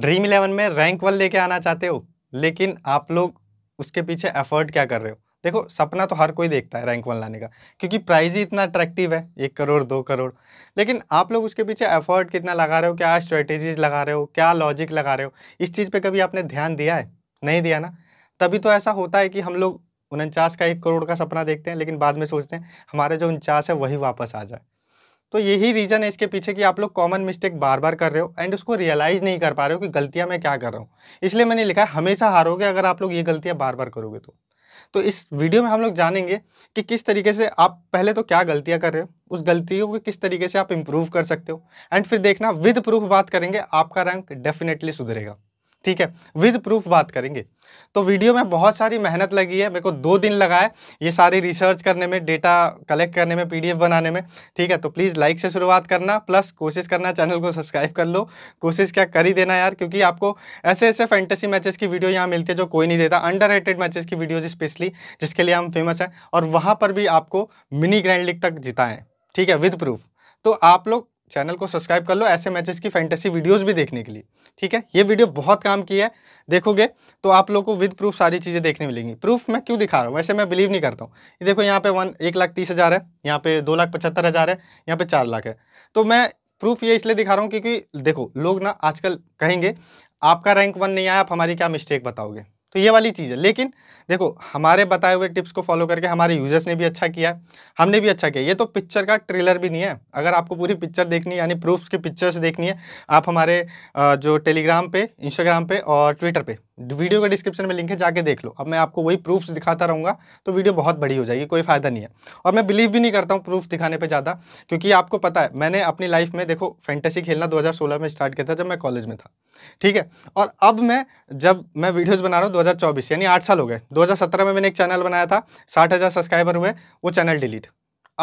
dream Eleven में rank one लेके आना चाहते हो लेकिन आप लोग उसके पीछे एफर्ट क्या कर रहे हो देखो सपना तो हर कोई देखता है रैंक वन लाने का क्योंकि प्राइज ही इतना अट्रैक्टिव है एक करोड़ दो करोड़ लेकिन आप लोग उसके पीछे एफर्ट कितना लगा रहे हो क्या स्ट्रेटेजीज लगा रहे हो क्या लॉजिक लगा रहे हो इस चीज़ पे कभी आपने ध्यान दिया है नहीं दिया ना तभी तो ऐसा होता है कि हम लोग उनचास का एक करोड़ का सपना देखते हैं लेकिन बाद में सोचते हैं हमारे जो उनचास है वही वापस आ जाए तो यही रीज़न है इसके पीछे कि आप लोग कॉमन मिस्टेक बार बार कर रहे हो एंड उसको रियलाइज़ नहीं कर पा रहे हो कि गलतियाँ मैं क्या कर रहा हूँ इसलिए मैंने लिखा है हमेशा हारोगे अगर आप लोग ये गलतियाँ बार बार करोगे तो तो इस वीडियो में हम लोग जानेंगे कि किस तरीके से आप पहले तो क्या गलतियाँ कर रहे हो उस गलतियों को किस तरीके से आप इम्प्रूव कर सकते हो एंड फिर देखना विद प्रूफ बात करेंगे आपका रैंक डेफिनेटली सुधरेगा ठीक है विद प्रूफ बात करेंगे तो वीडियो में बहुत सारी मेहनत लगी है मेरे को दो दिन लगा है ये सारी रिसर्च करने में डेटा कलेक्ट करने में पीडीएफ बनाने में ठीक है तो प्लीज़ लाइक से शुरुआत करना प्लस कोशिश करना चैनल को सब्सक्राइब कर लो कोशिश क्या कर ही देना यार क्योंकि आपको ऐसे ऐसे फैंटेसी मैचेस की वीडियो यहाँ मिलती है जो कोई नहीं देता अंडर रेटेड की वीडियोज स्पेशली जिसके लिए हम फेमस हैं और वहाँ पर भी आपको मिनी ग्रैंड लीग तक जिताएँ ठीक है विद प्रूफ तो आप लोग चैनल को सब्सक्राइब कर लो ऐसे मैचेस की फैंटेसी वीडियोस भी देखने के लिए ठीक है ये वीडियो बहुत काम की है देखोगे तो आप लोग को विद प्रूफ सारी चीज़ें देखने मिलेंगी प्रूफ मैं क्यों दिखा रहा हूँ वैसे मैं बिलीव नहीं करता हूँ ये देखो यहाँ पे वन एक लाख तीस हज़ार है यहाँ पे दो लाख पचहत्तर हज़ार है यहाँ पे चार लाख है तो मैं प्रूफ ये इसलिए दिखा रहा हूँ क्योंकि देखो लोग ना आजकल कहेंगे आपका रैंक वन नहीं आया आप हमारी क्या मिस्टेक बताओगे तो ये वाली चीज़ है लेकिन देखो हमारे बताए हुए टिप्स को फॉलो करके हमारे यूजर्स ने भी अच्छा किया हमने भी अच्छा किया ये तो पिक्चर का ट्रेलर भी नहीं है अगर आपको पूरी पिक्चर देखनी है यानी प्रूफ्स की पिक्चर्स देखनी है आप हमारे जो टेलीग्राम पे इंस्टाग्राम पे और ट्विटर पे वीडियो के डिस्क्रिप्शन में लिंक है जाके देख लो अब मैं आपको वही प्रूफ्स दिखाता रहूँगा तो वीडियो बहुत बड़ी हो जाएगी कोई फ़ायदा नहीं है और मैं बिलीव भी नहीं करता हूँ प्रूफ दिखाने पे ज़्यादा क्योंकि आपको पता है मैंने अपनी लाइफ में देखो फैंटेसी खेलना 2016 में स्टार्ट किया था जब मैं कॉलेज में था ठीक है और अब मैं जब मैं वीडियोज़ बना रहा हूँ दो यानी आठ साल हो गए दो में मैंने एक चैनल बनाया था साठ सब्सक्राइबर हुए वो चैनल डिलीट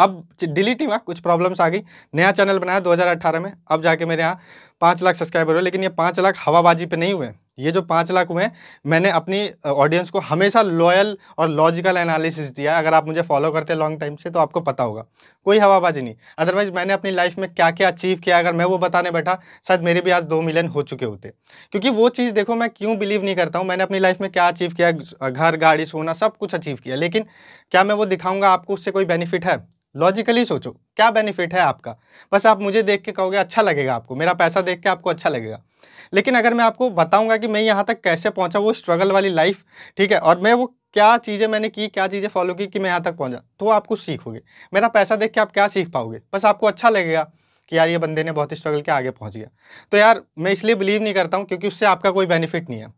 अब डिलीट नहीं हुआ कुछ प्रॉब्लम्स आ गई नया चैनल बनाया 2018 में अब जाके मेरे यहाँ पाँच लाख सब्सक्राइबर हुए लेकिन ये पाँच लाख हवाबाजी पे नहीं हुए ये जो पाँच लाख हुए मैंने अपनी ऑडियंस को हमेशा लॉयल और लॉजिकल एनालिसिस दिया अगर आप मुझे फॉलो करते लॉन्ग टाइम से तो आपको पता होगा कोई हवाबाजी नहीं अदरवाइज मैंने अपनी लाइफ में क्या क्या अचीव किया अगर मैं वो बताने बैठा शायद मेरे भी आज दो मिलियन हो चुके होते क्योंकि वो चीज़ देखो मैं क्यों बिलीव नहीं करता हूँ मैंने अपनी लाइफ में क्या अचीव किया घर गाड़ी सोना सब कुछ अचीव किया लेकिन क्या मैं वो दिखाऊंगा आपको उससे कोई बेनिफिट है लॉजिकली सोचो क्या बेनिफिट है आपका बस आप मुझे देख के कहोगे अच्छा लगेगा आपको मेरा पैसा देख के आपको अच्छा लगेगा लेकिन अगर मैं आपको बताऊंगा कि मैं यहाँ तक कैसे पहुँचा वो स्ट्रगल वाली लाइफ ठीक है और मैं वो क्या चीज़ें मैंने की क्या चीज़ें फॉलो की कि मैं यहाँ तक पहुँचा तो आपको सीखोगे मेरा पैसा देख के आप क्या सीख पाओगे बस आपको अच्छा लगेगा कि यार ये बंदे ने बहुत स्ट्रगल के आगे पहुँच गया तो यार मैं इसलिए बिलीव नहीं करता हूँ क्योंकि उससे आपका कोई बेनिफिट नहीं है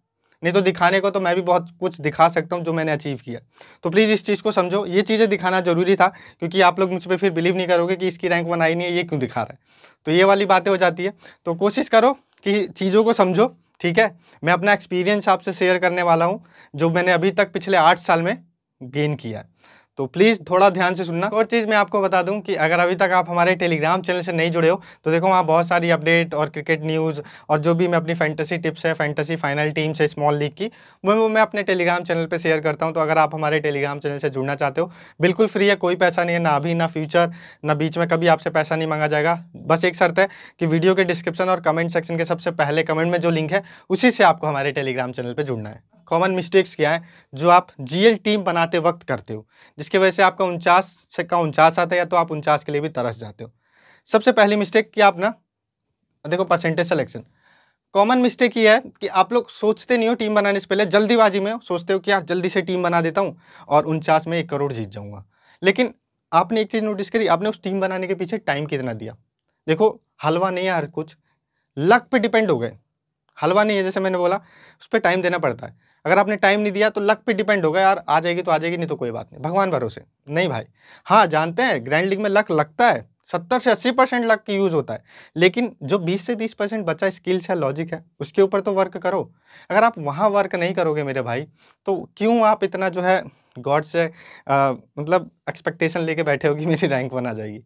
नहीं तो दिखाने को तो मैं भी बहुत कुछ दिखा सकता हूँ जो मैंने अचीव किया तो प्लीज़ इस चीज़ को समझो ये चीज़ें दिखाना जरूरी था क्योंकि आप लोग मुझ पर फिर बिलीव नहीं करोगे कि इसकी रैंक वन आई नहीं है ये क्यों दिखा रहा है तो ये वाली बातें हो जाती है तो कोशिश करो कि चीज़ों को समझो ठीक है मैं अपना एक्सपीरियंस आपसे शेयर करने वाला हूँ जो मैंने अभी तक पिछले आठ साल में गेन किया है तो प्लीज़ थोड़ा ध्यान से सुनना और चीज़ मैं आपको बता दूं कि अगर अभी तक आप हमारे टेलीग्राम चैनल से नहीं जुड़े हो तो देखो वहाँ बहुत सारी अपडेट और क्रिकेट न्यूज़ और जो भी मैं अपनी फैंटेसी टिप्स है फैंटेसी फाइनल टीम से स्मॉल लीग की वो वो मैं अपने टेलीग्राम चैनल पर शेयर करता हूँ तो अगर आप हमारे टेलीग्राम चैनल से जुड़ना चाहते हो बिल्कुल फ्री है कोई पैसा नहीं है ना अभी ना फ्यूचर ना बीच में कभी आपसे पैसा नहीं मांगा जाएगा बस एक शर्त है कि वीडियो के डिस्क्रिप्शन और कमेंट सेक्शन के सबसे पहले कमेंट में जो लिंक है उसी से आपको हमारे टेलीग्राम चैनल पर जुड़ना है कॉमन मिस्टेक्स क्या है जो आप जीएल टीम बनाते वक्त करते हो जिसकी वजह से आपका उनचास से का उनचास आता है या तो आप उनचास के लिए भी तरस जाते हो सबसे पहली मिस्टेक कि आप ना देखो परसेंटेज सेलेक्शन कॉमन मिस्टेक ये है कि आप लोग सोचते नहीं हो टीम बनाने से पहले जल्दीबाजी में सोचते हो कि यार जल्दी से टीम बना देता हूँ और उनचास में एक करोड़ जीत जाऊँगा लेकिन आपने एक चीज़ नोटिस करी आपने उस टीम बनाने के पीछे टाइम कितना दिया देखो हलवा नहीं है हर कुछ लक पे डिपेंड हो गए हलवा नहीं है जैसे मैंने बोला उस पर टाइम देना पड़ता है अगर आपने टाइम नहीं दिया तो लक पे डिपेंड होगा यार आ जाएगी तो आ जाएगी नहीं तो कोई बात नहीं भगवान भरोसे नहीं भाई हाँ जानते हैं ग्रैंड लीग में लक लगता है सत्तर से अस्सी परसेंट लक की यूज़ होता है लेकिन जो बीस से तीस परसेंट बच्चा स्किल्स है लॉजिक है उसके ऊपर तो वर्क करो अगर आप वहाँ वर्क नहीं करोगे मेरे भाई तो क्यों आप इतना जो है गॉड से आ, मतलब एक्सपेक्टेशन लेके बैठे हो कि मेरी रैंक बना जाएगी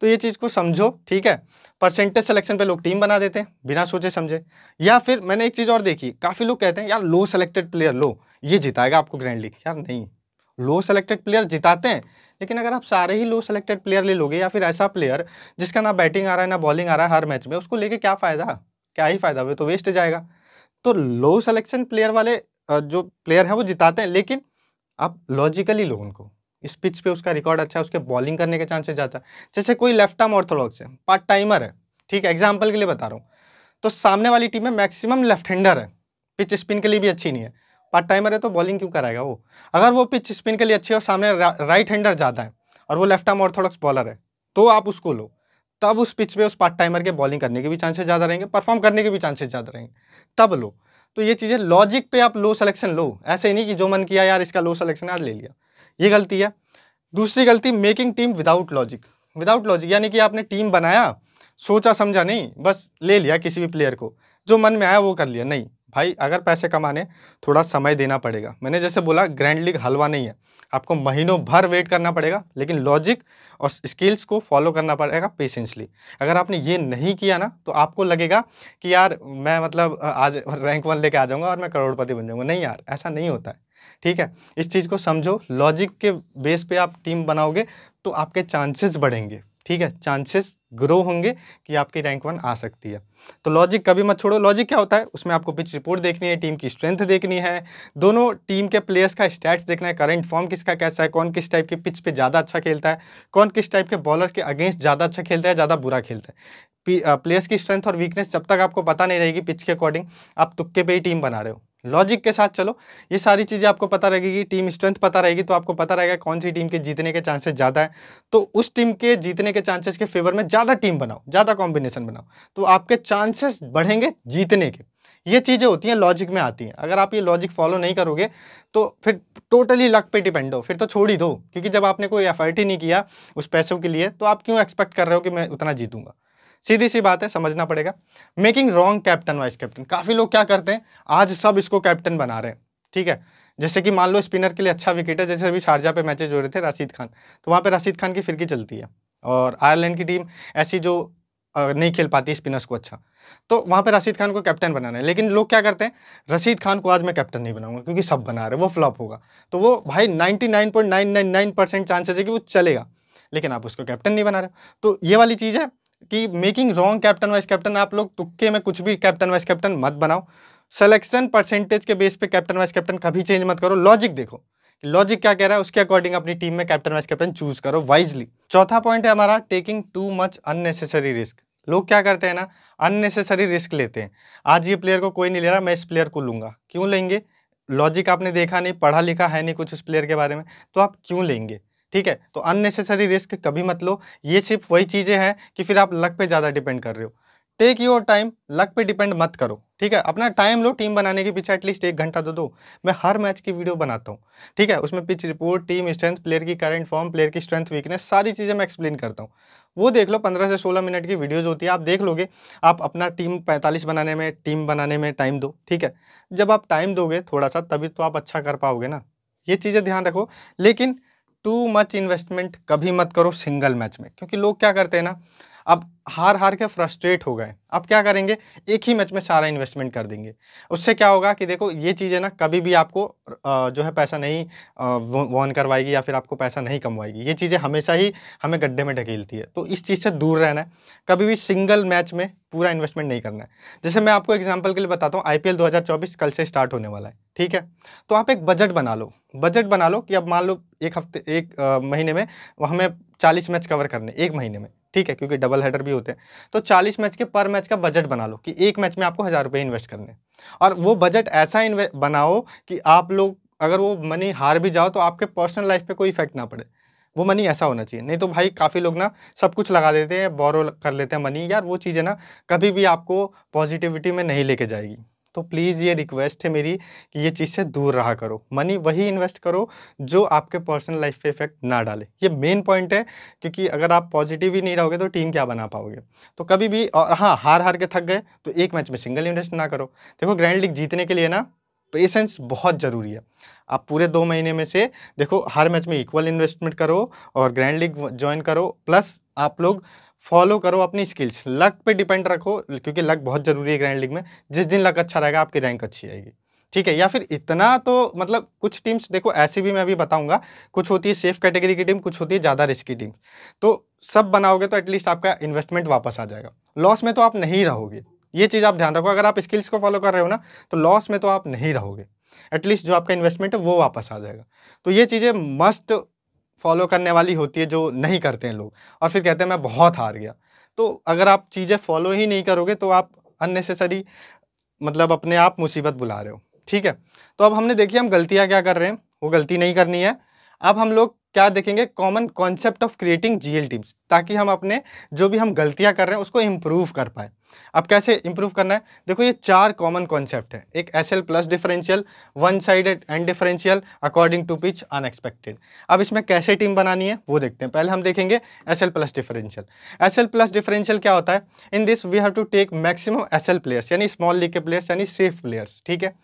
तो ये चीज़ को समझो ठीक है परसेंटेज सिलेक्शन पे लोग टीम बना देते हैं बिना सोचे समझे या फिर मैंने एक चीज़ और देखी काफ़ी लोग कहते हैं यार लो सेलेक्टेड प्लेयर लो ये जिताएगा आपको ग्रैंड लीग यार नहीं लो सेलेक्टेड प्लेयर जिताते हैं लेकिन अगर आप सारे ही लो सेलेक्टेड प्लेयर ले लोगे या फिर ऐसा प्लेयर जिसका ना बैटिंग आ रहा है ना बॉलिंग आ रहा है हर मैच में उसको लेके क्या फ़ायदा क्या ही फ़ायदा हुआ तो वेस्ट जाएगा तो लो सेलेक्शन प्लेयर वाले जो प्लेयर हैं वो जिताते हैं लेकिन आप लॉजिकली लो उनको इस पिच पे उसका रिकॉर्ड अच्छा है उसके बॉलिंग करने के चांसेस ज़्यादा है जैसे कोई लेफ्ट आर्म ऑर्थोडॉक्स है पार्ट टाइमर है ठीक है एग्जाम्पल के लिए बता रहा हूँ तो सामने वाली टीम में मैक्सिमम लेफ्ट हैंडर है पिच स्पिन के लिए भी अच्छी नहीं है पार्ट टाइमर है तो बॉलिंग क्यों कराएगा वो अगर वो पिच स्पिन के लिए अच्छी है और सामने रा, राइट हैंडर ज़्यादा है और वो लेफ्ट आर्म ऑर्थोडॉक्स बॉलर है तो आप उसको लो तब उस पिच पे उस पार्ट टाइमर के बॉलिंग करने के भी चांसेस ज़्यादा रहेंगे परफॉर्म करने के भी चांसेस ज़्यादा रहेंगे तब लो तो ये चीज़ें लॉजिक पे आप लो सिलेक्शन लो ऐसे ही नहीं कि जो मन किया यार इसका लो सिलेक्शन आज ले लिया ये गलती है दूसरी गलती making team without logic without logic यानी कि आपने टीम बनाया सोचा समझा नहीं बस ले लिया किसी भी प्लेयर को जो मन में आया वो कर लिया नहीं भाई अगर पैसे कमाने थोड़ा समय देना पड़ेगा मैंने जैसे बोला ग्रैंड लीग हलवा नहीं है आपको महीनों भर वेट करना पड़ेगा लेकिन लॉजिक और स्किल्स को फॉलो करना पड़ेगा पेशेंसली अगर आपने ये नहीं किया ना तो आपको लगेगा कि यार मैं मतलब आज रैंक वन लेके आ जाऊँगा और मैं करोड़पति बन जाऊँगा नहीं यार ऐसा नहीं होता है ठीक है इस चीज़ को समझो लॉजिक के बेस पर आप टीम बनाओगे तो आपके चांसेस बढ़ेंगे ठीक है चांसेस ग्रो होंगे कि आपकी रैंक वन आ सकती है तो लॉजिक कभी मत छोड़ो लॉजिक क्या होता है उसमें आपको पिच रिपोर्ट देखनी है टीम की स्ट्रेंथ देखनी है दोनों टीम के प्लेयर्स का स्टैट्स देखना है करंट फॉर्म किसका कैसा है कौन किस टाइप के पिच पे ज़्यादा अच्छा खेलता है कौन किस टाइप के बॉलर के अगेंस्ट ज़्यादा अच्छा खेलता है ज़्यादा बुरा खेलता है प्लेयर्स की स्ट्रेंथ और वीकनेस जब तक आपको पता नहीं रहेगी पिच के अकॉर्डिंग आप तुक्के पर ही टीम बना रहे हो लॉजिक के साथ चलो ये सारी चीज़ें आपको पता रहेगी टीम स्ट्रेंथ पता रहेगी तो आपको पता रहेगा कौन सी टीम के जीतने के चांसेस ज़्यादा है तो उस टीम के जीतने के चांसेस के फेवर में ज़्यादा टीम बनाओ ज़्यादा कॉम्बिनेशन बनाओ तो आपके चांसेस बढ़ेंगे जीतने के ये चीज़ें होती हैं लॉजिक में आती हैं अगर आप ये लॉजिक फॉलो नहीं करोगे तो फिर टोटली लक पे डिपेंड हो फिर तो छोड़ ही दो क्योंकि जब आपने कोई एफर्ट ही नहीं किया उस पैसों के लिए तो आप क्यों एक्सपेक्ट कर रहे हो कि मैं उतना जीतूंगा सीधी सी बात है समझना पड़ेगा making wrong captain vice captain काफ़ी लोग क्या करते हैं आज सब इसको कैप्टन बना रहे हैं ठीक है जैसे कि मान लो स्पिनर के लिए अच्छा विकेट है जैसे अभी शारजा पे मैचेज हो रहे थे राशिद खान तो वहाँ पे राशिद खान की फिरकी चलती है और आयरलैंड की टीम ऐसी जो नहीं खेल पाती स्पिनर्स को अच्छा तो वहाँ पे रशीद खान को कैप्टन बनाना है लेकिन लोग क्या करते हैं रशीद खान को आज मैं कैप्टन नहीं बनाऊंगा क्योंकि सब बना रहे वो फ्लॉप होगा तो वो भाई 99.999 परसेंट चांसेस है कि वो चलेगा लेकिन आप उसको कैप्टन नहीं बना रहे तो ये वाली चीज़ है कि making wrong captain vice captain आप लोग तुक्के में कुछ भी कैप्टन वाइस कैप्टन मत बनाओ सेलेक्शन परसेंटेज के बेस पे कैप्टन वाइस कैप्टन कभी चेंज मत करो लॉजिक देखो लॉजिक क्या कह रहा है उसके अकॉर्डिंग अपनी टीम में कैप्टन वाइस कैप्टन चूज करो वाइजली चौथा पॉइंट है हमारा taking too much unnecessary risk लोग क्या करते हैं ना अननेसेसरी रिस्क लेते हैं आज ये प्लेयर को कोई नहीं ले रहा मैं इस प्लेयर को लूंगा क्यों लेंगे लॉजिक आपने देखा नहीं पढ़ा लिखा है नहीं कुछ उस प्लेयर के बारे में तो आप क्यों लेंगे ठीक है तो अननेसेसरी रिस्क कभी मत लो ये सिर्फ वही चीज़ें हैं कि फिर आप लक पे ज़्यादा डिपेंड कर रहे हो टेक योर टाइम लक पे डिपेंड मत करो ठीक है अपना टाइम लो टीम बनाने के पीछे एटलीस्ट एक घंटा तो दो मैं हर मैच की वीडियो बनाता हूँ ठीक है उसमें pitch report team strength player की करंट फॉर्म प्लेयर की स्ट्रेंथ वीकनेस सारी चीज़ें मैं एक्सप्लेन करता हूँ वो देख लो पंद्रह से सोलह मिनट की वीडियोज़ होती है आप देख लोगे आप अपना टीम पैंतालीस बनाने में टीम बनाने में टाइम दो ठीक है जब आप टाइम दोगे थोड़ा सा तभी तो आप अच्छा कर पाओगे ना ये चीज़ें ध्यान रखो लेकिन टू मच इन्वेस्टमेंट कभी मत करो सिंगल मैच में क्योंकि लोग क्या करते हैं ना अब हार हार के फ्रस्ट्रेट हो गए आप क्या करेंगे एक ही मैच में सारा इन्वेस्टमेंट कर देंगे उससे क्या होगा कि देखो ये चीज़ें ना कभी भी आपको जो है पैसा नहीं वन करवाएगी या फिर आपको पैसा नहीं कमवाएगी ये चीज़ें हमेशा ही हमें गड्ढे में ढकेलती है तो इस चीज़ से दूर रहना है कभी भी सिंगल मैच में पूरा इन्वेस्टमेंट नहीं करना है जैसे मैं आपको एग्जाम्पल के लिए बताता हूँ आई पी कल से स्टार्ट होने वाला है ठीक है तो आप एक बजट बना लो बजट बना लो कि अब मान लो एक हफ्ते एक महीने में हमें चालीस मैच कवर करने एक महीने में ठीक है क्योंकि डबल हेडर भी होते हैं तो 40 मैच के पर मैच का बजट बना लो कि एक मैच में आपको हज़ार रुपये इन्वेस्ट करने और वो बजट ऐसा बनाओ कि आप लोग अगर वो मनी हार भी जाओ तो आपके पर्सनल लाइफ पे कोई इफेक्ट ना पड़े वो मनी ऐसा होना चाहिए नहीं तो भाई काफ़ी लोग ना सब कुछ लगा देते हैं बोरो कर लेते हैं मनी यार वो चीज़ें ना कभी भी आपको पॉजिटिविटी में नहीं लेके जाएगी तो प्लीज़ ये रिक्वेस्ट है मेरी कि ये चीज़ से दूर रहा करो मनी वही इन्वेस्ट करो जो आपके पर्सनल लाइफ पे इफेक्ट ना डाले ये मेन पॉइंट है क्योंकि अगर आप पॉजिटिव ही नहीं रहोगे तो टीम क्या बना पाओगे तो कभी भी और हाँ हार हार के थक गए तो एक मैच में सिंगल इन्वेस्ट ना करो देखो ग्रैंड लीग जीतने के लिए ना पेशेंस बहुत ज़रूरी है आप पूरे दो महीने में से देखो हर मैच में इक्वल इन्वेस्टमेंट करो और ग्रैंड लीग ज्वाइन करो प्लस आप लोग फॉलो करो अपनी स्किल्स लक पे डिपेंड रखो क्योंकि लक बहुत ज़रूरी है ग्रैंड लीग में जिस दिन लक अच्छा रहेगा आपकी रैंक अच्छी आएगी ठीक है या फिर इतना तो मतलब कुछ टीम्स देखो ऐसी भी मैं अभी बताऊंगा कुछ होती है सेफ कैटेगरी की टीम कुछ होती है ज़्यादा रिस्की टीम तो सब बनाओगे तो एटलीस्ट आपका इन्वेस्टमेंट वापस आ जाएगा लॉस में तो आप नहीं रहोगे ये चीज़ आप ध्यान रखो अगर आप स्किल्स को फॉलो कर रहे हो ना तो लॉस में तो आप नहीं रहोगे एटलीस्ट जो आपका इन्वेस्टमेंट है वो वापस आ जाएगा तो ये चीज़ें मस्ट फॉलो करने वाली होती है जो नहीं करते हैं लोग और फिर कहते हैं मैं बहुत हार गया तो अगर आप चीज़ें फॉलो ही नहीं करोगे तो आप अननेसेसरी मतलब अपने आप मुसीबत बुला रहे हो ठीक है तो अब हमने देखिए हम गलतियाँ क्या कर रहे हैं वो गलती नहीं करनी है अब हम लोग क्या देखेंगे common concept of creating GL teams ताकि हम अपने जो भी हम गलतियां कर रहे हैं उसको इम्प्रूव कर पाए अब कैसे इंप्रूव करना है देखो ये चार कॉमन कॉन्सेप्ट है एक S L plus differential one sided and differential according to pitch unexpected अब इसमें कैसे टीम बनानी है वो देखते हैं पहले हम देखेंगे S L plus differential S L plus differential क्या होता है in this we have to take maximum S L players यानी स्मॉल लीग के प्लेयर्स यानी सेफ प्लेयर्स ठीक है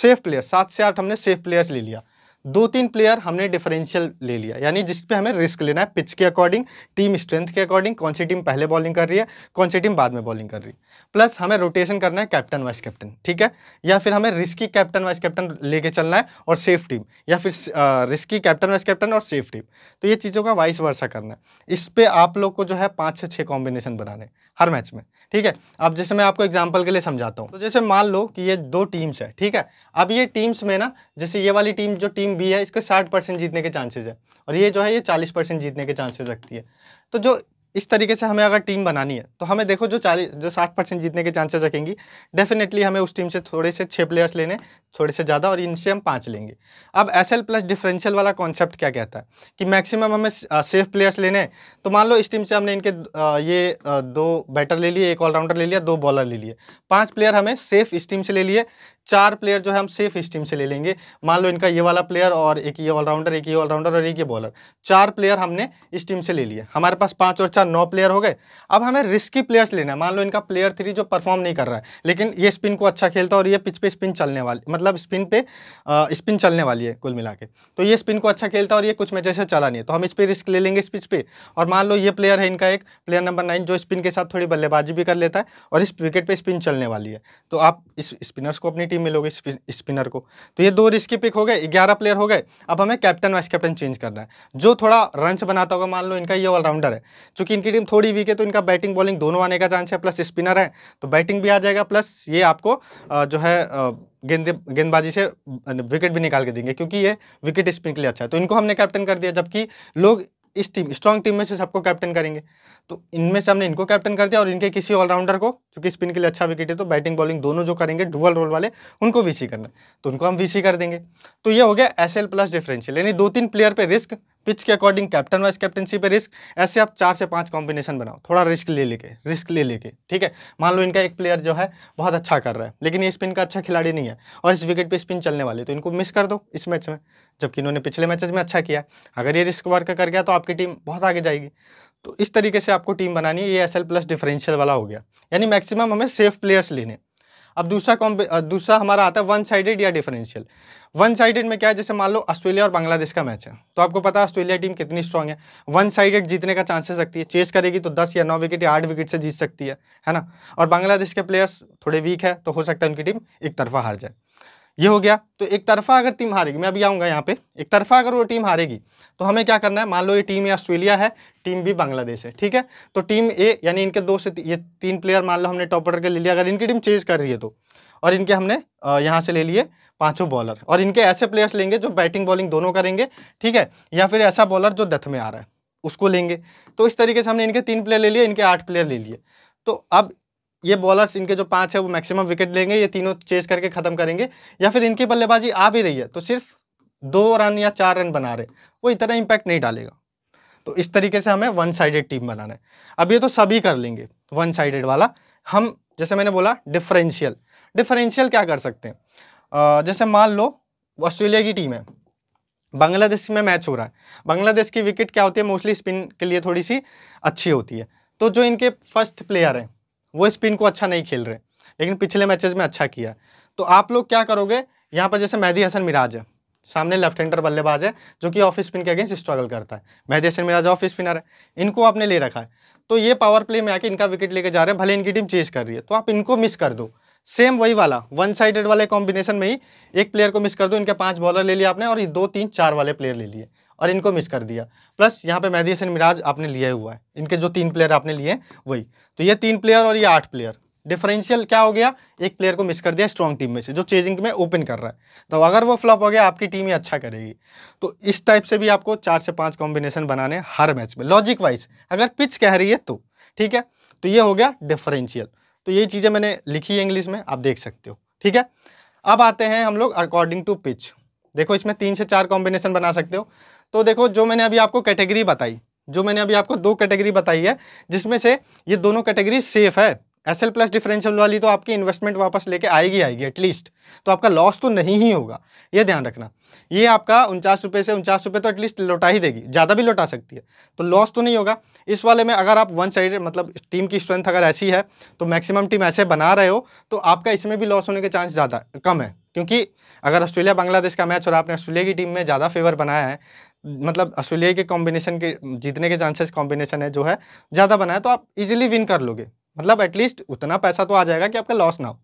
सेफ प्लेयर्स सात से आठ हमने सेफ प्लेयर्स ले लिया दो तीन प्लेयर हमने डिफरेंशियल ले लिया यानी जिस पे हमें रिस्क लेना है पिच के अकॉर्डिंग टीम स्ट्रेंथ के अकॉर्डिंग कौन सी टीम पहले बॉलिंग कर रही है कौन सी टीम बाद में बॉलिंग कर रही है प्लस हमें रोटेशन करना है कैप्टन वाइस कैप्टन ठीक है या फिर हमें रिस्की कैप्टन वाइस कैप्टन लेके चलना है और सेफ टीम या फिर रिस्की कैप्टन वाइस कैप्टन और सेफ टीम तो ये चीज़ों का वाइस वर्षा करना है इस पर आप लोग को जो है पाँच से छः कॉम्बिनेशन बनाने हर मैच में ठीक है अब जैसे मैं आपको एग्जाम्पल के लिए समझाता हूँ तो जैसे मान लो कि ये दो टीम्स है ठीक है अब ये टीम्स में ना जैसे ये वाली टीम जो टीम बी है इसके साठ परसेंट जीतने के चांसेज है और ये जो है ये चालीस परसेंट जीतने के चांसेज रखती है तो जो इस तरीके से हमें अगर टीम बनानी है तो हमें देखो जो चालीस जो साठ परसेंट जीतने के चांसेस रखेंगी डेफिनेटली हमें उस टीम से थोड़े से छः प्लेयर्स लेने थोड़े से ज़्यादा और इनसे हम पाँच लेंगे अब एस एल प्लस डिफरेंशियल वाला कॉन्सेप्ट क्या कहता है कि मैक्सिमम हमें सेफ प्लेयर्स लेने हैं तो मान लो इस टीम से हमने इनके ये दो बैटर ले लिए एक ऑलराउंडर ले लिया दो बॉलर ले लिए पांच प्लेयर हमें सेफ इस टीम से ले लिए चार प्लेयर जो है हम सेफ इस टीम से ले लेंगे मान लो इनका ये वाला प्लेयर और एक ये ऑलराउंडर एक ये ऑलराउंडर और एक ये बॉलर चार प्लेयर हमने इस टीम से ले लिए हमारे पास पाँच और चार नौ प्लेयर हो गए अब हमें रिस्की प्लेयर्स लेना है मान लो इनका प्लेयर थ्री जो परफॉर्म नहीं कर रहा है लेकिन ये स्पिन को अच्छा खेलता है और ये पिच पे स्पिन चलने वाले मतलब मतलब स्पिन पे स्पिन चलने वाली है कुल मिला के तो ये स्पिन को अच्छा खेलता है और ये कुछ मैचेस से चला नहीं है तो हम इस पर रिस्क ले लेंगे स्पिच पे और मान लो ये प्लेयर है इनका एक प्लेयर नंबर नाइन जो स्पिन के साथ थोड़ी बल्लेबाजी भी कर लेता है और इस विकेट पर स्पिन चलने वाली है तो आप इस स्पिनर्स को अपनी टीम में लोगे स्पिनर को तो ये दो रिस्की पिक हो गए ग्यारह प्लेयर हो गए अब हमें कैप्टन वाइस कैप्टन चेंज करना है जो थोड़ा रन बनाता होगा मान लो इनका ये ऑलराउंडर है चूंकि इनकी टीम थोड़ी वीक है तो इनका बैटिंग बॉलिंग दोनों आने का चांस है प्लस स्पिनर है तो बैटिंग भी आ जाएगा प्लस ये आपको जो है गेंदे गेंदबाजी से विकेट भी निकाल के देंगे क्योंकि ये विकेट स्पिन के लिए अच्छा है तो इनको हमने कैप्टन कर दिया जबकि लोग इस टीम स्ट्रॉन्ग टीम में से सबको कैप्टन करेंगे तो इनमें से हमने इनको कैप्टन कर दिया और इनके किसी ऑलराउंडर को क्योंकि स्पिन के लिए अच्छा विकेट है तो बैटिंग बॉलिंग दोनों जो करेंगे डुअल रोल वाले उनको वीसी करना तो उनको हम वीसी कर देंगे तो ये हो गया एस प्लस डिफरेंशियल यानी दो तीन प्लेयर पर रिस्क पिच के अकॉर्डिंग कैप्टन वाइस कैप्टनशी पे रिस्क ऐसे आप चार से पांच कॉम्बिनेशन बनाओ थोड़ा रिस्क ले लेके रिस्क ले लेके ठीक है मान लो इनका एक प्लेयर जो है बहुत अच्छा कर रहा है लेकिन ये स्पिन का अच्छा खिलाड़ी नहीं है और इस विकेट पे स्पिन चलने वाले तो इनको मिस कर दो इस मैच में जबकि इन्होंने पिछले मैचेज में अच्छा किया अगर ये रिस्क वर्क कर गया तो आपकी टीम बहुत आगे जाएगी तो इस तरीके से आपको टीम बनानी है ये एस एल प्लस डिफरेंशियल वाला हो गया यानी मैक्सिमम हमें सेफ प्लेयर्स लेने अब दूसरा कॉम दूसरा हमारा आता है वन साइडेड या डिफरेंशियल वन साइडेड में क्या है जैसे मान लो ऑस्ट्रेलिया और बांग्लादेश का मैच है तो आपको पता है ऑस्ट्रेलिया टीम कितनी स्ट्रांग है वन साइडेड जीतने का चांसेस रखती है चेस करेगी तो दस या नौ विकेट या आठ विकेट से जीत सकती है है ना और बांग्लादेश के प्लेयर्स थोड़े वीक है तो हो सकता है उनकी टीम एक तरफा हार जाए ये हो गया तो एक तरफा अगर टीम हारेगी मैं अभी आऊँगा यहाँ पे एक तरफा अगर वो टीम हारेगी तो हमें क्या करना है मान लो ये टीम ऑस्ट्रेलिया है टीम बी बांग्लादेश है ठीक है तो टीम ए यानी इनके दो से ती, ये तीन प्लेयर मान लो हमने टॉप ऑर्डर के ले लिया अगर इनकी टीम चेंज कर रही है तो और इनके हमने यहाँ से ले लिए पांचों बॉलर और इनके ऐसे प्लेयर्स लेंगे जो बैटिंग बॉलिंग दोनों करेंगे ठीक है या फिर ऐसा बॉलर जो डेथ में आ रहा है उसको लेंगे तो इस तरीके से हमने इनके तीन प्लेयर ले लिए इनके आठ प्लेयर ले लिए तो अब ये बॉलर्स इनके जो पांच है वो मैक्सिमम विकेट लेंगे ये तीनों चेज करके खत्म करेंगे या फिर इनकी बल्लेबाजी आ भी रही है तो सिर्फ दो रन या चार रन बना रहे वो इतना इम्पैक्ट नहीं डालेगा तो इस तरीके से हमें वन साइडेड टीम बनाना है अब ये तो सभी कर लेंगे वन साइडेड वाला हम जैसे मैंने बोला डिफरेंशियल डिफरेंशियल क्या कर सकते हैं जैसे मान लो ऑस्ट्रेलिया की टीम है बांग्लादेश में मैच हो रहा है बांग्लादेश की विकेट क्या होती है मोस्टली स्पिन के लिए थोड़ी सी अच्छी होती है तो जो इनके फर्स्ट प्लेयर हैं वो स्पिन को अच्छा नहीं खेल रहे लेकिन पिछले मैचेज में अच्छा किया तो आप लोग क्या करोगे यहाँ पर जैसे मेहदी हसन मिराज है सामने लेफ्ट हैंडर बल्लेबाज है जो कि ऑफ स्पिन के अगेंस्ट स्ट्रगल करता है मेहदी हसन मिराज ऑफ स्पिनर है इनको आपने ले रखा है तो ये पावर प्ले में आके इनका विकेट लेके जा रहे हैं भले इनकी टीम चेज कर रही है तो आप इनको मिस कर दो सेम वही वाला वन साइडेड वाले कॉम्बिनेशन में ही एक प्लेयर को मिस कर दो इनके पांच बॉलर ले लिया आपने और दो तीन चार वाले प्लेयर ले लिए और इनको मिस कर दिया प्लस यहाँ पे मेहदी हसन मिराज आपने लिया हुआ है इनके जो तीन प्लेयर आपने लिए वही तो ये तीन प्लेयर और ये आठ प्लेयर डिफरेंशियल क्या हो गया एक प्लेयर को मिस कर दिया स्ट्रॉन्ग टीम में से जो चेजिंग में ओपन कर रहा है तो अगर वो फ्लॉप हो गया आपकी टीम ही अच्छा करेगी तो इस टाइप से भी आपको चार से पांच कॉम्बिनेशन बनाने हर मैच में लॉजिक वाइज अगर पिच कह रही है तो ठीक है तो ये हो गया डिफरेंशियल तो ये चीज़ें मैंने लिखी है इंग्लिश में आप देख सकते हो ठीक है अब आते हैं हम लोग अकॉर्डिंग टू पिच देखो इसमें तीन से चार कॉम्बिनेशन बना सकते हो तो देखो जो मैंने अभी आपको कैटेगरी बताई जो मैंने अभी आपको दो कैटेगरी बताई है जिसमें से ये दोनों कैटेगरी सेफ है एस एल प्लस डिफरेंशियल वाली तो आपकी इन्वेस्टमेंट वापस लेके आएगी आएगी एटलीस्ट तो आपका लॉस तो नहीं ही होगा ये ध्यान रखना ये आपका उनचास रुपये से उनचास रुपये तो एटलीस्ट लौटा ही देगी ज़्यादा भी लौटा सकती है तो लॉस तो नहीं होगा इस वाले में अगर आप वन साइड मतलब टीम की स्ट्रेंथ अगर ऐसी है तो मैक्सिमम टीम ऐसे बना रहे हो तो आपका इसमें भी लॉस होने के चांस ज़्यादा कम है क्योंकि अगर ऑस्ट्रेलिया बांग्लादेश का मैच और आपने ऑस्ट्रेलिया की टीम में ज़्यादा फेवर बनाया है मतलब ऑस्ट्रेलिया के कॉम्बिनेशन के जीतने के चांसेस कॉम्बिनेशन है जो है ज़्यादा बनाए तो आप इजीली विन कर लोगे मतलब एटलीस्ट उतना पैसा तो आ जाएगा कि आपका लॉस ना हो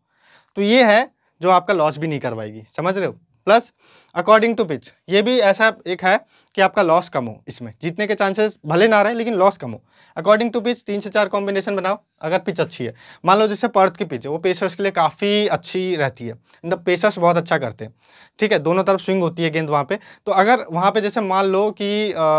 तो ये है जो आपका लॉस भी नहीं करवाएगी समझ रहे हो प्लस अकॉर्डिंग टू पिच ये भी ऐसा एक है कि आपका लॉस कम हो इसमें जीतने के चांसेस भले ना रहे लेकिन लॉस कम हो अकॉर्डिंग टू पिच तीन से चार कॉम्बिनेशन बनाओ अगर पिच अच्छी है मान लो जैसे पर्थ की पिच है वो पेशर्स के लिए काफ़ी अच्छी रहती है मतलब पेशर्स बहुत अच्छा करते हैं ठीक है दोनों तरफ स्विंग होती है गेंद वहाँ पर तो अगर वहाँ पर जैसे मान लो कि आ,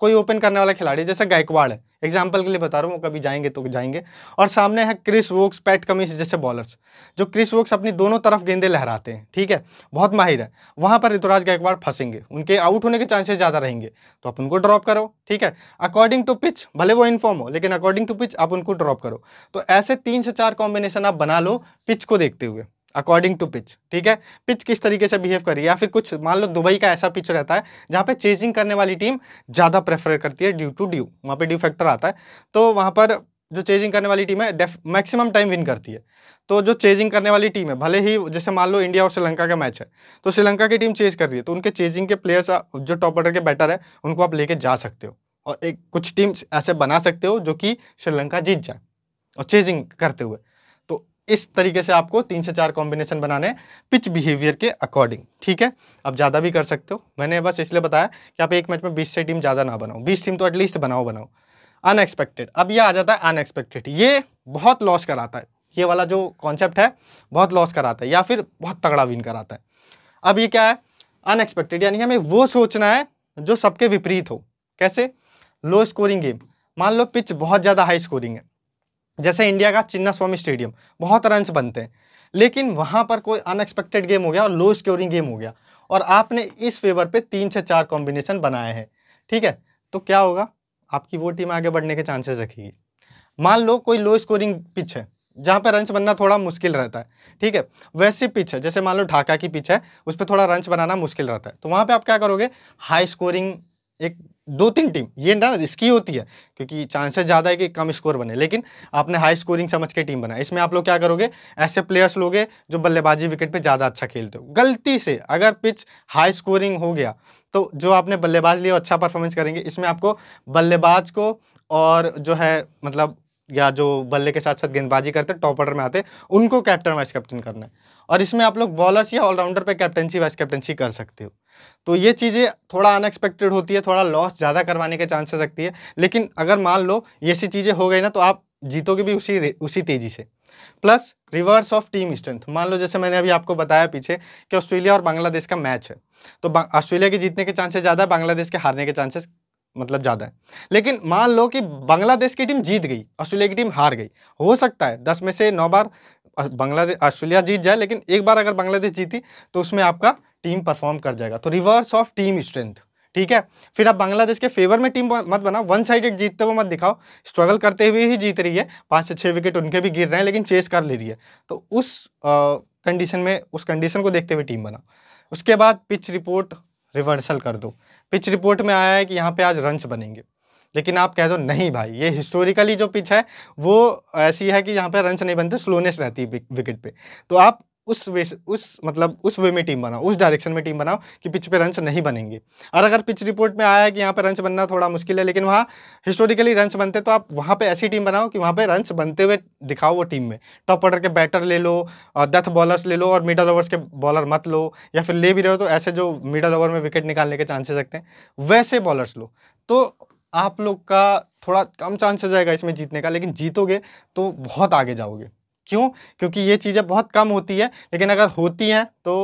कोई ओपन करने वाला खिलाड़ी जैसे गायकवाड़ है एग्जाम्पल के लिए बता रहा हूँ वो कभी जाएंगे तो जाएंगे और सामने है क्रिस वोक्स पैट कमिश जैसे बॉलर्स जो क्रिस वोक्स अपनी दोनों तरफ गेंदे लहराते हैं ठीक है बहुत माहिर है वहाँ पर ऋतुराज गायकवाड़ फंसेंगे उनके आउट होने के चांसेस ज़्यादा रहेंगे तो आप उनको ड्रॉप करो ठीक है अकॉर्डिंग टू पिच भले वो इन्फॉर्म हो लेकिन अकॉर्डिंग टू पिच आप उनको ड्रॉप करो तो ऐसे तीन से चार कॉम्बिनेशन आप बना लो पिच को देखते हुए अकॉर्डिंग टू पिच ठीक है पिच किस तरीके से बिहेव कर रही है या फिर कुछ मान लो दुबई का ऐसा पिच रहता है जहाँ पे चेजिंग करने वाली टीम ज़्यादा प्रेफर करती है ड्यू टू ड्यू वहाँ पे ड्यू फैक्टर आता है तो वहाँ पर जो चेजिंग करने वाली टीम है मैक्सिमम टाइम विन करती है तो जो चेजिंग करने वाली टीम है भले ही जैसे मान लो इंडिया और श्रीलंका का मैच है तो श्रीलंका की टीम चेज कर रही है तो उनके चेजिंग के प्लेयर्स जो टॉप ऑर्डर के बैटर है उनको आप लेके जा सकते हो और एक कुछ टीम ऐसे बना सकते हो जो कि श्रीलंका जीत जाए और चेजिंग करते हुए इस तरीके से आपको तीन से चार कॉम्बिनेशन बनाने हैं पिच बिहेवियर के अकॉर्डिंग ठीक है आप ज़्यादा भी कर सकते हो मैंने बस इसलिए बताया कि आप एक मैच में बीस से टीम ज़्यादा ना बनाओ बीस टीम तो एटलीस्ट बनाओ बनाओ अनएक्सपेक्टेड अब ये आ जाता है अनएक्सपेक्टेड ये बहुत लॉस कराता है ये वाला जो कॉन्सेप्ट है बहुत लॉस कराता है या फिर बहुत तगड़ा विन कराता है अब ये क्या है अनएक्सपेक्टेड यानी हमें वो सोचना है जो सबके विपरीत हो कैसे लो स्कोरिंग गेम मान लो पिच बहुत ज़्यादा हाई स्कोरिंग है जैसे इंडिया का चिन्ना स्वामी स्टेडियम बहुत रन बनते हैं लेकिन वहाँ पर कोई अनएक्सपेक्टेड गेम हो गया और लो स्कोरिंग गेम हो गया और आपने इस फेवर पे तीन से चार कॉम्बिनेशन बनाए हैं ठीक है तो क्या होगा आपकी वो टीम आगे बढ़ने के चांसेस रखेगी मान लो कोई लो स्कोरिंग पिच है जहाँ पर रन्स बनना थोड़ा मुश्किल रहता है ठीक है वैसी पिच है जैसे मान लो ढाका की पिच है उस पर थोड़ा रन्स बनाना मुश्किल रहता है तो वहाँ पर आप क्या करोगे हाई स्कोरिंग एक दो तीन टीम ये ना रिस्की होती है क्योंकि चांसेस ज़्यादा है कि कम स्कोर बने लेकिन आपने हाई स्कोरिंग समझ के टीम बनाए इसमें आप लोग क्या करोगे ऐसे प्लेयर्स लोगे जो बल्लेबाजी विकेट पे ज़्यादा अच्छा खेलते हो गलती से अगर पिच हाई स्कोरिंग हो गया तो जो आपने बल्लेबाज लिए अच्छा परफॉर्मेंस करेंगे इसमें आपको बल्लेबाज को और जो है मतलब या जो बल्ले के साथ साथ गेंदबाजी करते टॉप ऑर्डर में आते उनको कैप्टन वाइस कैप्टन करना है और इसमें आप लोग बॉलर्स या ऑलराउंडर पर कैप्टनसी वाइस कैप्टनसी कर सकते हो तो ये चीज़ें थोड़ा अनएक्सपेक्टेड होती है थोड़ा लॉस ज़्यादा करवाने के चांसेस रखती है लेकिन अगर मान लो ये सी चीज़ें हो गई ना तो आप जीतोगे भी उसी उसी तेज़ी से plus reverse of team strength मान लो जैसे मैंने अभी आपको बताया पीछे कि ऑस्ट्रेलिया और बांग्लादेश का मैच है तो ऑस्ट्रेलिया के जीतने के चांसेस ज़्यादा है बांग्लादेश के हारने के चांसेस मतलब ज़्यादा है लेकिन मान लो कि बांग्लादेश की टीम जीत गई ऑस्ट्रेलिया की टीम हार गई हो सकता है दस में से नौ बार बांग्लादेश ऑस्ट्रेलिया जीत जाए लेकिन एक बार अगर बांग्लादेश जीती तो उसमें आपका टीम परफॉर्म कर जाएगा तो रिवर्स ऑफ टीम स्ट्रेंथ ठीक है फिर आप बांग्लादेश के फेवर में टीम मत बनाओ वन साइडेड जीतते हुए मत दिखाओ स्ट्रगल करते हुए ही जीत रही है पाँच से छः विकेट उनके भी गिर रहे हैं लेकिन चेस कर ले रही है तो उस कंडीशन में उस कंडीशन को देखते हुए टीम बनाओ उसके बाद पिच रिपोर्ट रिवर्सल कर दो पिच रिपोर्ट में आया है कि यहाँ पे आज रन्स बनेंगे लेकिन आप कह दो नहीं भाई ये हिस्टोरिकली जो पिच है वो ऐसी है कि यहाँ पे रन्स नहीं बनते स्लोनेस रहती है विकेट पे तो आप उस वे उस मतलब उस वे में टीम बनाओ उस डायरेक्शन में टीम बनाओ कि पिच पे रन्स नहीं बनेंगे और अगर पिच रिपोर्ट में आया है कि यहाँ पर रन्स बनना थोड़ा मुश्किल है लेकिन वहाँ हिस्टोरिकली रन्स बनते तो आप वहाँ पे ऐसी टीम बनाओ कि वहाँ पे रन्स बनते हुए दिखाओ वो टीम में टॉप ऑर्डर के बैटर ले लो डेथ बॉलर्स ले लो और मिडल ओवर्स के बॉलर मत लो या फिर ले भी रहे हो तो ऐसे जो मिडल ओवर में विकेट निकालने के चांसेस रखते हैं वैसे बॉलर्स लो तो आप लोग का थोड़ा कम चांसेस आएगा इसमें जीतने का लेकिन जीतोगे तो बहुत आगे जाओगे क्यों क्योंकि ये चीज़ें बहुत कम होती है लेकिन अगर होती हैं तो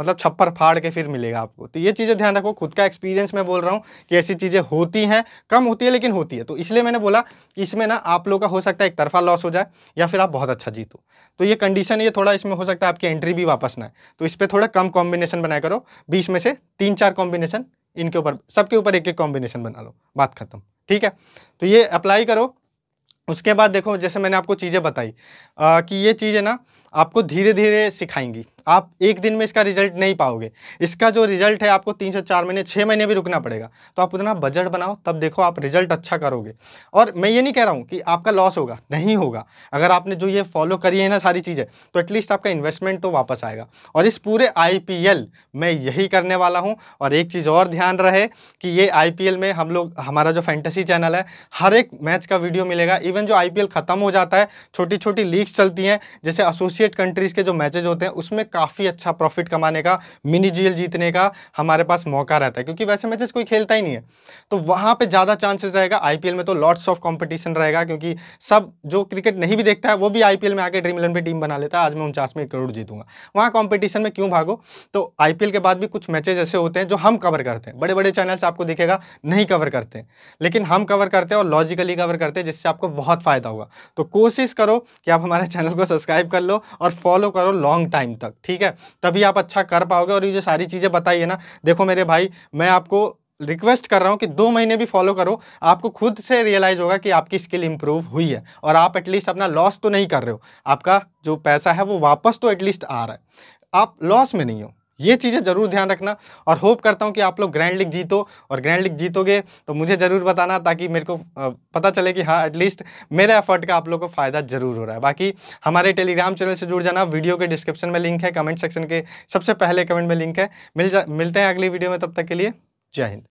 मतलब छप्पर फाड़ के फिर मिलेगा आपको तो ये चीज़ें ध्यान रखो खुद का एक्सपीरियंस मैं बोल रहा हूँ कि ऐसी चीज़ें होती हैं कम होती है लेकिन होती है तो इसलिए मैंने बोला कि इसमें ना आप लोग का हो सकता है एक तरफा लॉस हो जाए या फिर आप बहुत अच्छा जीतो तो ये कंडीशन ये थोड़ा इसमें हो सकता है आपकी एंट्री भी वापस ना तो इस पर थोड़ा कम कॉम्बिनेशन बनाए करो बीस में से तीन चार कॉम्बिनेशन इनके ऊपर सबके ऊपर एक एक कॉम्बिनेशन बना लो बात खत्म ठीक है तो ये अप्लाई करो उसके बाद देखो जैसे मैंने आपको चीज़ें बताई कि ये चीज़ें ना आपको धीरे धीरे सिखाएंगी आप एक दिन में इसका रिजल्ट नहीं पाओगे इसका जो रिजल्ट है आपको तीन से चार महीने छः महीने भी रुकना पड़ेगा तो आप उतना बजट बनाओ तब देखो आप रिजल्ट अच्छा करोगे और मैं ये नहीं कह रहा हूँ कि आपका लॉस होगा नहीं होगा अगर आपने जो ये फॉलो करी है ना सारी चीज़ें तो एटलीस्ट आपका इन्वेस्टमेंट तो वापस आएगा और इस पूरे आई मैं यही करने वाला हूँ और एक चीज़ और ध्यान रहे कि ये आई में हम लोग हमारा जो फैंटेसी चैनल है हर एक मैच का वीडियो मिलेगा इवन जो आई ख़त्म हो जाता है छोटी छोटी लीग्स चलती हैं जैसे एसोसिएट कंट्रीज़ के जो मैचेज होते हैं उसमें काफ़ी अच्छा प्रॉफिट कमाने का मिनी जीएल जीतने का हमारे पास मौका रहता है क्योंकि वैसे मैचेस कोई खेलता ही नहीं है तो वहाँ पे ज़्यादा चांसेस रहेगा आईपीएल में तो लॉट्स ऑफ कॉम्पिटिशन रहेगा क्योंकि सब जो क्रिकेट नहीं भी देखता है वो भी आईपीएल में आके ड्रीम इलेवन पर टीम बना लेता है आज मैं उनचास में एक करोड़ जीतूंगा वहाँ कॉम्पिटिशन में क्यों भागो तो आई के बाद भी कुछ मैचेज ऐसे होते हैं जो हम कवर करते हैं बड़े बड़े चैनल्स आपको दिखेगा नहीं कवर करते हैं लेकिन हम कवर करते हैं और लॉजिकली कवर करते हैं जिससे आपको बहुत फ़ायदा होगा तो कोशिश करो कि आप हमारे चैनल को सब्सक्राइब कर लो और फॉलो करो लॉन्ग टाइम तक ठीक है तभी आप अच्छा कर पाओगे और ये जो सारी चीज़ें बताइए ना देखो मेरे भाई मैं आपको रिक्वेस्ट कर रहा हूँ कि दो महीने भी फॉलो करो आपको खुद से रियलाइज़ होगा कि आपकी स्किल इंप्रूव हुई है और आप एटलीस्ट अपना लॉस तो नहीं कर रहे हो आपका जो पैसा है वो वापस तो एटलीस्ट आ रहा है आप लॉस में नहीं हो ये चीज़ें ज़रूर ध्यान रखना और होप करता हूँ कि आप लोग ग्रैंड लीग जीतो और ग्रैंड लीग जीतोगे तो मुझे ज़रूर बताना ताकि मेरे को पता चले कि हाँ एटलीस्ट मेरे एफर्ट का आप लोग को फ़ायदा ज़रूर हो रहा है बाकी हमारे टेलीग्राम चैनल से जुड़ जाना वीडियो के डिस्क्रिप्शन में लिंक है कमेंट सेक्शन के सबसे पहले कमेंट में लिंक है मिल जा मिलते हैं अगली वीडियो में तब तक के लिए जय हिंद